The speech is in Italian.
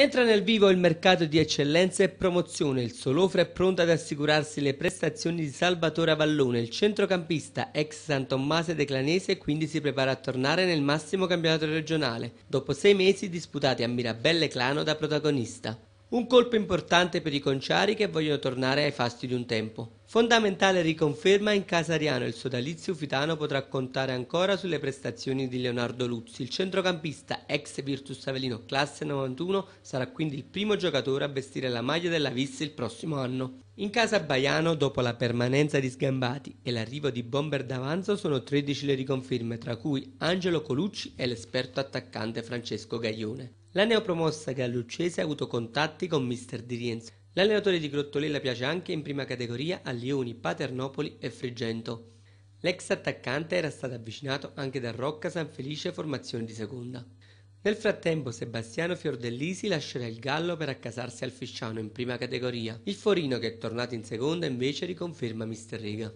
Entra nel vivo il mercato di eccellenza e promozione. Il Solofra è pronto ad assicurarsi le prestazioni di Salvatore Avallone, il centrocampista ex San Tommase Declanese, e quindi si prepara a tornare nel massimo campionato regionale, dopo sei mesi disputati a Mirabelle Clano da protagonista. Un colpo importante per i conciari che vogliono tornare ai fasti di un tempo. Fondamentale riconferma in casa Ariano il sodalizio fitano potrà contare ancora sulle prestazioni di Leonardo Luzzi. Il centrocampista ex Virtus Avellino classe 91 sarà quindi il primo giocatore a vestire la maglia della Vis il prossimo anno. In casa Baiano, dopo la permanenza di Sgambati e l'arrivo di bomber d'avanzo, sono 13 le riconferme, tra cui Angelo Colucci e l'esperto attaccante Francesco Gaglione. La neopromossa galluccese ha avuto contatti con Mr. Di Rienzo, L'allenatore di Grottolella piace anche in prima categoria a Lioni, Paternopoli e Frigento. L'ex attaccante era stato avvicinato anche da Rocca Sanfelice formazione di seconda. Nel frattempo Sebastiano Fiordellisi lascerà il Gallo per accasarsi al Fisciano in prima categoria. Il Forino che è tornato in seconda invece riconferma Mister Rega.